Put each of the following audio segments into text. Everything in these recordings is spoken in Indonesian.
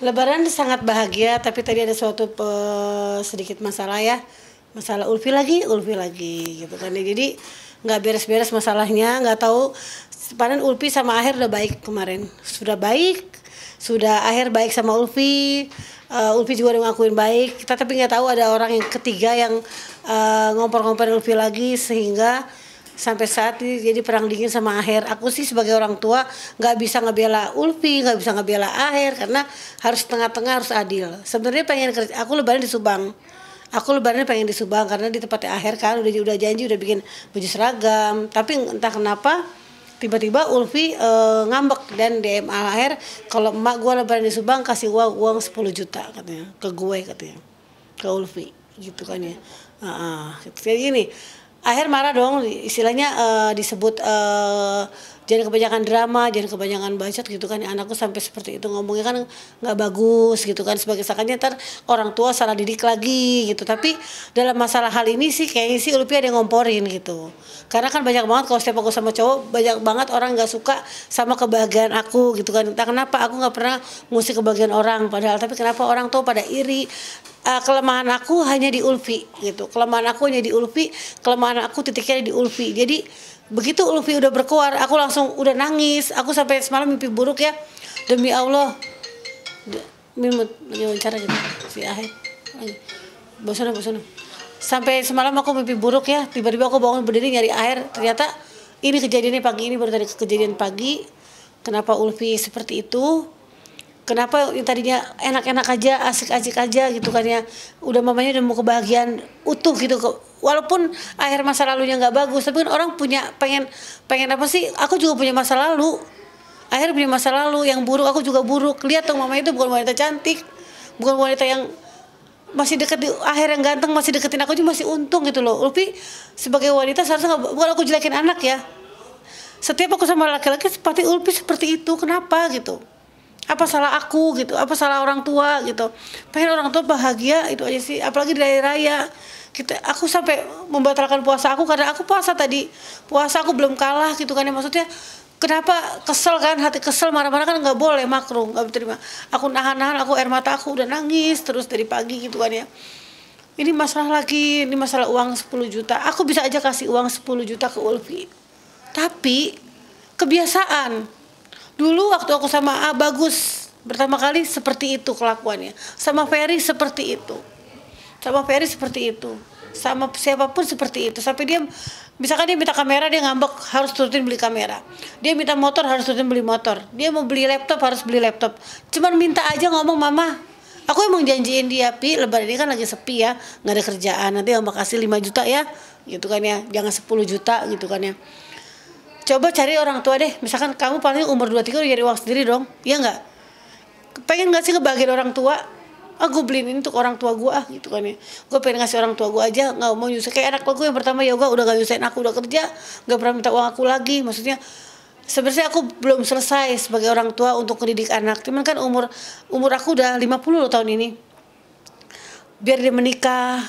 Lebaran sangat bahagia, tapi tadi ada suatu pe, sedikit masalah ya, masalah Ulfi lagi, Ulfi lagi gitu kan. Ya. Jadi nggak beres-beres masalahnya, nggak tahu. Padahal Ulfi sama Akhir udah baik kemarin, sudah baik, sudah Akhir baik sama Ulfi, uh, Ulfi juga udah ngakuin baik. Kita tapi nggak tahu ada orang yang ketiga yang uh, ngompor-ngomporin Ulfi lagi sehingga sampai saat ini jadi perang dingin sama Aher. Aku sih sebagai orang tua nggak bisa ngebela Ulfi, nggak bisa ngebela Aher karena harus tengah-tengah harus adil. Sebenarnya pengen kerja, aku lebaran di Subang. Aku lebaran pengen di Subang karena di tempatnya Aher kan udah udah janji udah bikin baju seragam, tapi entah kenapa tiba-tiba Ulfi e, ngambek dan DM Aher kalau emak gue lebaran di Subang kasih uang uang 10 juta katanya ke gue katanya ke Ulfi gitu kan ya. Uh, uh, kayak gini akhir marah dong istilahnya uh, disebut uh, jangan kebanyakan drama jangan kebanyakan bacot gitu kan anakku sampai seperti itu ngomongnya kan nggak bagus gitu kan sebagai sakanya ntar orang tua salah didik lagi gitu tapi dalam masalah hal ini sih kayaknya sih Ulpi ada yang ngomporin gitu karena kan banyak banget kalau setiap aku sama cowok banyak banget orang nggak suka sama kebahagiaan aku gitu kan entah kenapa aku nggak pernah ngusik kebahagiaan orang padahal tapi kenapa orang tuh pada iri uh, kelemahan aku hanya di Ulfi gitu. Kelemahan aku hanya di Ulfi, kelemahan aku titiknya di Ulfi. Jadi begitu Ulfi udah berkuar, aku langsung udah nangis. Aku sampai semalam mimpi buruk ya. Demi Allah. Mimut wawancara gitu si akhir. Bosan bosan. Sampai semalam aku mimpi buruk ya. Tiba-tiba aku bangun berdiri nyari air. Ternyata ini kejadiannya pagi ini baru tadi kejadian pagi. Kenapa Ulfi seperti itu? kenapa yang tadinya enak-enak aja asik-asik aja gitu kan ya udah mamanya udah mau kebahagiaan utuh gitu kok. walaupun akhir masa lalunya nggak bagus tapi kan orang punya pengen pengen apa sih aku juga punya masa lalu akhir punya masa lalu yang buruk aku juga buruk lihat dong mamanya itu bukan wanita cantik bukan wanita yang masih deket di akhir yang ganteng masih deketin aku juga masih untung gitu loh tapi sebagai wanita seharusnya gak, bukan aku jelekin anak ya setiap aku sama laki-laki seperti Ulpi seperti itu kenapa gitu apa salah aku gitu apa salah orang tua gitu pengen orang tua bahagia itu aja sih apalagi di hari raya kita aku sampai membatalkan puasa aku karena aku puasa tadi puasa aku belum kalah gitu kan ya maksudnya kenapa kesel kan hati kesel marah-marah kan nggak boleh makruh nggak terima aku nahan-nahan aku air mata aku udah nangis terus dari pagi gitu kan ya ini masalah lagi ini masalah uang 10 juta aku bisa aja kasih uang 10 juta ke Ulfi tapi kebiasaan Dulu waktu aku sama A bagus pertama kali seperti itu kelakuannya. Sama Ferry seperti itu. Sama Ferry seperti itu. Sama siapapun seperti itu. Sampai dia misalkan dia minta kamera dia ngambek harus turutin beli kamera. Dia minta motor harus turutin beli motor. Dia mau beli laptop harus beli laptop. Cuman minta aja ngomong mama aku emang janjiin dia pi lebaran ini kan lagi sepi ya nggak ada kerjaan nanti yang kasih 5 juta ya gitu kan ya jangan 10 juta gitu kan ya coba cari orang tua deh misalkan kamu paling umur 23 udah jadi uang sendiri dong iya nggak pengen nggak sih ngebagiin orang tua ah gue beliin ini untuk orang tua gue ah gitu kan ya gue pengen ngasih orang tua gue aja nggak mau nyusahin kayak anak gue yang pertama ya yoga udah gak nyusahin aku udah kerja nggak pernah minta uang aku lagi maksudnya sebenarnya aku belum selesai sebagai orang tua untuk mendidik anak cuman kan umur umur aku udah 50 loh tahun ini biar dia menikah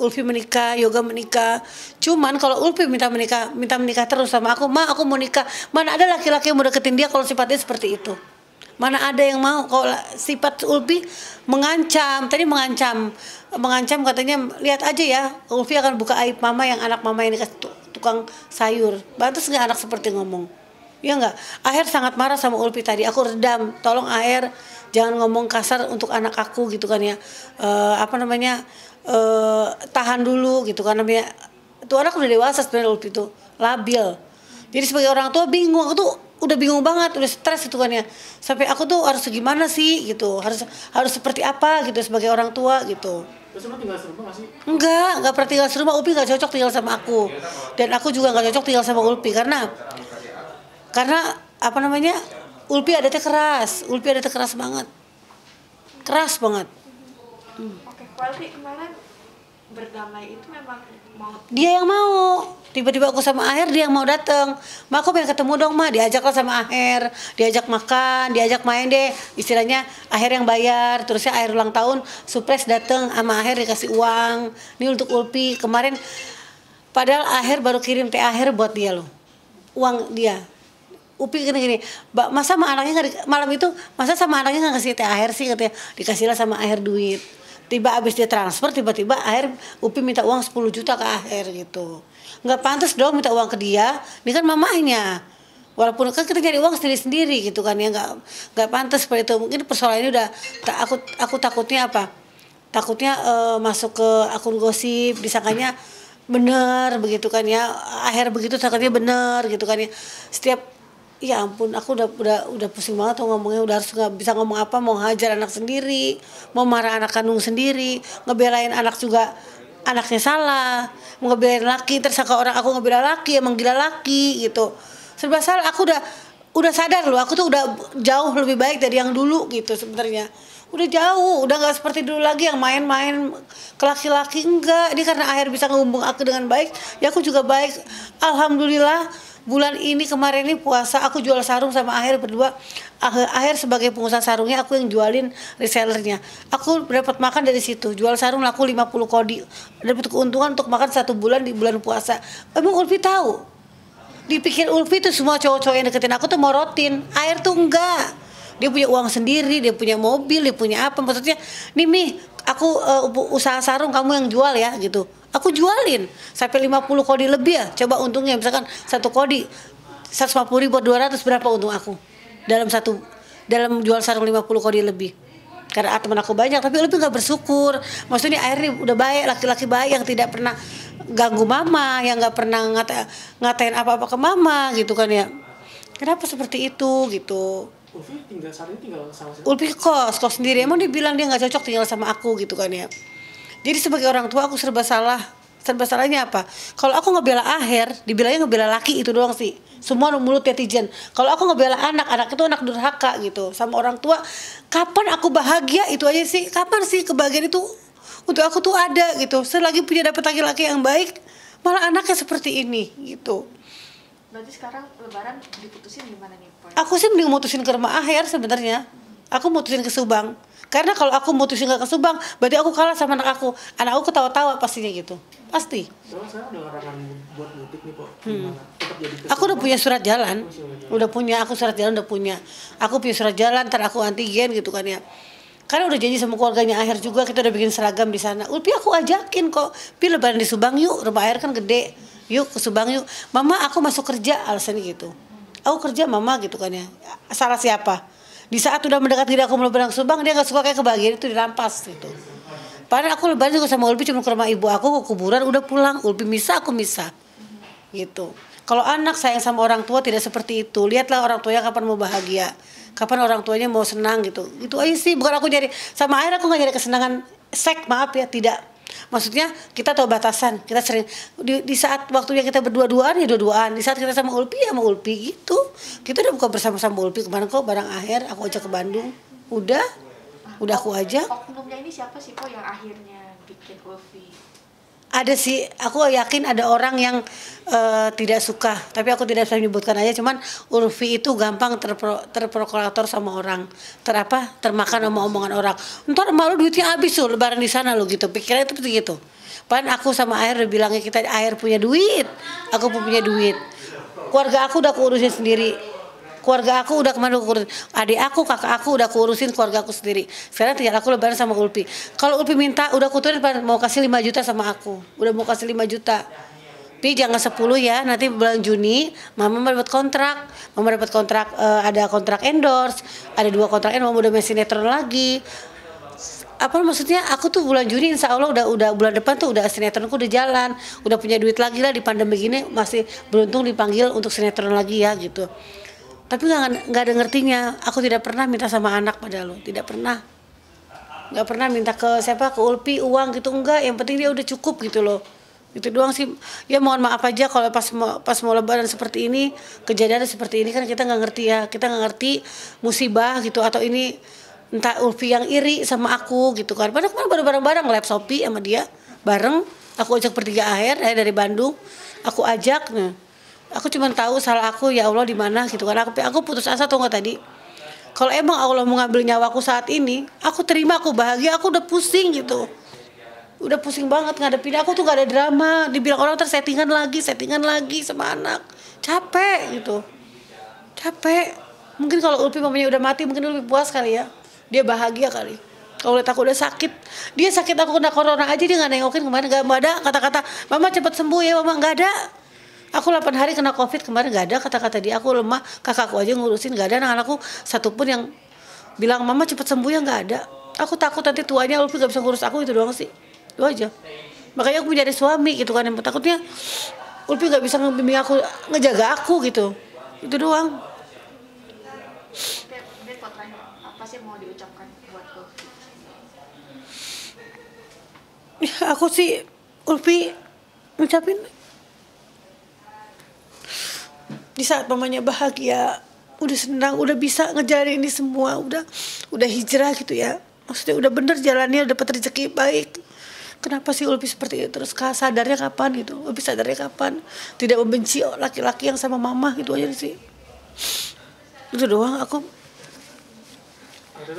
Ulfi menikah, Yoga menikah. Cuman kalau Ulfi minta menikah, minta menikah terus sama aku, ma aku mau nikah. Mana ada laki-laki yang mau deketin dia kalau sifatnya seperti itu? Mana ada yang mau kalau sifat Ulfi mengancam, tadi mengancam, mengancam katanya lihat aja ya, Ulfi akan buka aib mama yang anak mama ini nikah tukang sayur. Bantu nggak anak seperti ngomong. Ya enggak? AR sangat marah sama Ulpi tadi. Aku redam, tolong Air jangan ngomong kasar untuk anak aku gitu kan ya. E, apa namanya? E, tahan dulu gitu kan namanya. Tuh anak udah dewasa sebenarnya Ulpi itu, labil. Jadi sebagai orang tua bingung, aku tuh udah bingung banget, udah stres gitu kan ya. Sampai aku tuh harus gimana sih gitu, harus harus seperti apa gitu sebagai orang tua gitu. Terus emang tinggal serumah gak sih? Enggak, enggak pernah tinggal serumah. Upi gak cocok tinggal sama aku. Iya, Dan aku juga enggak cocok tinggal sama Ulpi karena karena apa namanya Ulpi adatnya keras Ulpi adatnya keras banget keras banget hmm. oke Ulpi kemarin berdamai itu memang mau dia yang mau tiba-tiba aku sama Aher dia yang mau datang ma aku pengen ketemu dong ma lah sama Aher diajak makan diajak main deh istilahnya Aher yang bayar terusnya Aher ulang tahun surprise datang sama Aher dikasih uang ini untuk Ulpi kemarin padahal Aher baru kirim teh Aher buat dia loh uang dia Upi gini gini masa sama anaknya gak malam itu masa sama anaknya nggak ngasih THR sih katanya dikasih lah sama akhir duit tiba abis dia transfer tiba-tiba akhir Upi minta uang 10 juta ke akhir gitu nggak pantas dong minta uang ke dia ini kan mamahnya walaupun kan kita cari uang sendiri sendiri gitu kan ya nggak nggak pantas seperti itu mungkin persoalan ini udah tak aku aku takutnya apa takutnya uh, masuk ke akun gosip disangkanya bener begitu kan ya akhir begitu takutnya bener gitu kan ya setiap ya ampun aku udah udah udah pusing banget tuh ngomongnya udah harus nggak bisa ngomong apa mau hajar anak sendiri mau marah anak kandung sendiri ngebelain anak juga anaknya salah mau ngebelain laki tersangka orang aku ngebela laki emang gila laki gitu serba salah aku udah udah sadar loh aku tuh udah jauh lebih baik dari yang dulu gitu sebenarnya udah jauh udah nggak seperti dulu lagi yang main-main ke laki-laki enggak ini karena akhir bisa ngehubung aku dengan baik ya aku juga baik alhamdulillah bulan ini kemarin ini puasa aku jual sarung sama akhir berdua akhir, sebagai pengusaha sarungnya aku yang jualin resellernya aku dapat makan dari situ jual sarung laku 50 kodi dapat keuntungan untuk makan satu bulan di bulan puasa emang Ulfi tahu dipikir Ulfi itu semua cowok-cowok yang deketin aku tuh mau rotin air tuh enggak dia punya uang sendiri dia punya mobil dia punya apa maksudnya nih nih aku uh, usaha sarung kamu yang jual ya gitu aku jualin sampai 50 kodi lebih ya coba untungnya misalkan satu kodi 150 ribu 200 berapa untung aku dalam satu dalam jual sarung 50 kodi lebih karena ah, teman aku banyak tapi lebih nggak bersyukur maksudnya akhirnya udah baik laki-laki baik yang tidak pernah ganggu mama yang nggak pernah ngata, ngatain apa-apa ke mama gitu kan ya kenapa seperti itu gitu Ulfi tinggal saat tinggal sama siapa? Ulfi kos, kos sendiri. Emang dia bilang dia nggak cocok tinggal sama aku gitu kan ya. Jadi sebagai orang tua aku serba salah. Serba salahnya apa? Kalau aku ngebela akhir, dibilangnya ngebela laki itu doang sih. Semua mulut netizen. Kalau aku ngebela anak, anak itu anak durhaka gitu. Sama orang tua, kapan aku bahagia itu aja sih. Kapan sih kebahagiaan itu untuk aku tuh ada gitu. Selagi punya dapat laki-laki yang baik, malah anaknya seperti ini gitu. Berarti sekarang lebaran diputusin gimana nih? Aku sih mending mutusin ke rumah akhir sebenarnya. Aku mutusin ke Subang. Karena kalau aku mutusin nggak ke Subang, berarti aku kalah sama anak aku. Anak aku ketawa-tawa pastinya gitu. Pasti. Hmm. Aku udah punya surat jalan. Udah punya, aku surat jalan udah punya. Aku punya surat jalan, ntar aku antigen gitu kan ya karena udah janji sama keluarganya akhir juga kita udah bikin seragam di sana tapi aku ajakin kok pi lebaran di Subang yuk rumah air kan gede yuk ke Subang yuk mama aku masuk kerja alasannya gitu aku kerja mama gitu kan ya salah siapa di saat udah tidak aku mulai subang, dia nggak suka kayak kebahagiaan itu dirampas gitu. Padahal aku lebaran juga sama Ulpi cuma ke rumah ibu aku ke kuburan udah pulang Ulpi misa aku misa gitu. Kalau anak sayang sama orang tua tidak seperti itu. Lihatlah orang tuanya kapan mau bahagia, kapan orang tuanya mau senang gitu. Itu aja sih. Bukan aku jadi sama air aku nggak jadi kesenangan sek maaf ya tidak maksudnya kita tahu batasan kita sering di, di saat yang kita berdua-duaan ya dua-duaan di saat kita sama Ulpi ya sama Ulpi gitu kita udah buka bersama-sama Ulpi kemarin kok barang akhir aku ajak ke Bandung udah udah aku aja oknumnya ini siapa sih kok yang akhirnya bikin Ulpi ada sih aku yakin ada orang yang uh, tidak suka tapi aku tidak bisa menyebutkan aja cuman Ulfi itu gampang terpro, terprokurator sama orang terapa termakan sama omongan orang ntar malu duitnya habis loh lebaran di sana lo gitu pikirannya itu gitu pan aku sama air udah bilangnya kita air punya duit aku punya duit keluarga aku udah aku urusin sendiri keluarga aku udah kemana aku urusin, adik aku kakak aku udah aku urusin keluarga aku sendiri sekarang tinggal aku lebaran sama Ulpi kalau Ulpi minta udah aku tuh mau kasih 5 juta sama aku udah mau kasih 5 juta tapi jangan 10 ya nanti bulan Juni mama dapat kontrak mama dapat kontrak uh, ada kontrak endorse ada dua kontrak endorse mama udah main sinetron lagi apa maksudnya aku tuh bulan Juni insya Allah udah udah bulan depan tuh udah sinetronku udah jalan udah punya duit lagi lah di pandemi gini masih beruntung dipanggil untuk sinetron lagi ya gitu tapi nggak ada ngertinya aku tidak pernah minta sama anak pada lo tidak pernah nggak pernah minta ke siapa ke Ulpi uang gitu enggak yang penting dia udah cukup gitu loh itu doang sih ya mohon maaf aja kalau pas mau pas mau lebaran seperti ini kejadian seperti ini kan kita nggak ngerti ya kita nggak ngerti musibah gitu atau ini entah Ulfi yang iri sama aku gitu kan padahal kemarin baru bareng-bareng lab Shopee sama dia bareng aku ajak bertiga akhir eh, dari Bandung aku ajak nah aku cuma tahu salah aku ya Allah di mana gitu kan aku aku putus asa tuh nggak tadi kalau emang Allah mau ngambil nyawaku saat ini aku terima aku bahagia aku udah pusing gitu udah pusing banget ada ngadepin aku tuh gak ada drama dibilang orang tersettingan lagi settingan lagi sama anak capek gitu capek mungkin kalau Ulpi mamanya udah mati mungkin lebih puas kali ya dia bahagia kali kalau lihat aku udah sakit dia sakit aku kena corona aja dia nggak nengokin kemana nggak ada kata-kata mama cepet sembuh ya mama nggak ada Aku 8 hari kena covid kemarin gak ada kata-kata dia aku lemah kakakku aja ngurusin gak ada anak-anakku satupun yang bilang mama cepet sembuh ya gak ada. Aku takut nanti tuanya Ulfi gak bisa ngurus aku itu doang sih. Itu aja. Makanya aku mencari suami gitu kan yang takutnya Ulfi gak bisa ngebimbing aku ngejaga aku gitu. Itu doang. apa sih mau diucapkan buat aku sih Ulfi ngucapin di saat mamanya bahagia udah senang udah bisa ngejar ini semua udah udah hijrah gitu ya maksudnya udah bener jalannya udah dapat rezeki baik kenapa sih lebih seperti itu terus sadarnya kapan gitu lebih sadarnya kapan tidak membenci laki-laki yang sama mama gitu aja sih itu doang aku ya?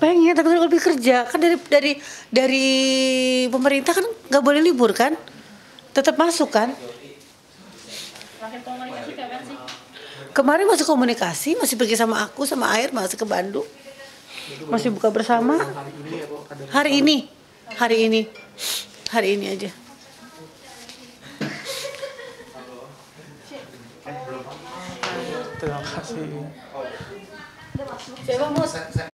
pengen tapi kan lebih kerja kan dari dari dari pemerintah kan nggak boleh libur kan tetap masuk kan Kemarin masih komunikasi, masih pergi sama aku sama Air masih ke Bandung. Masih buka bersama. Hari ini, hari ini. Hari ini aja. Terima kasih.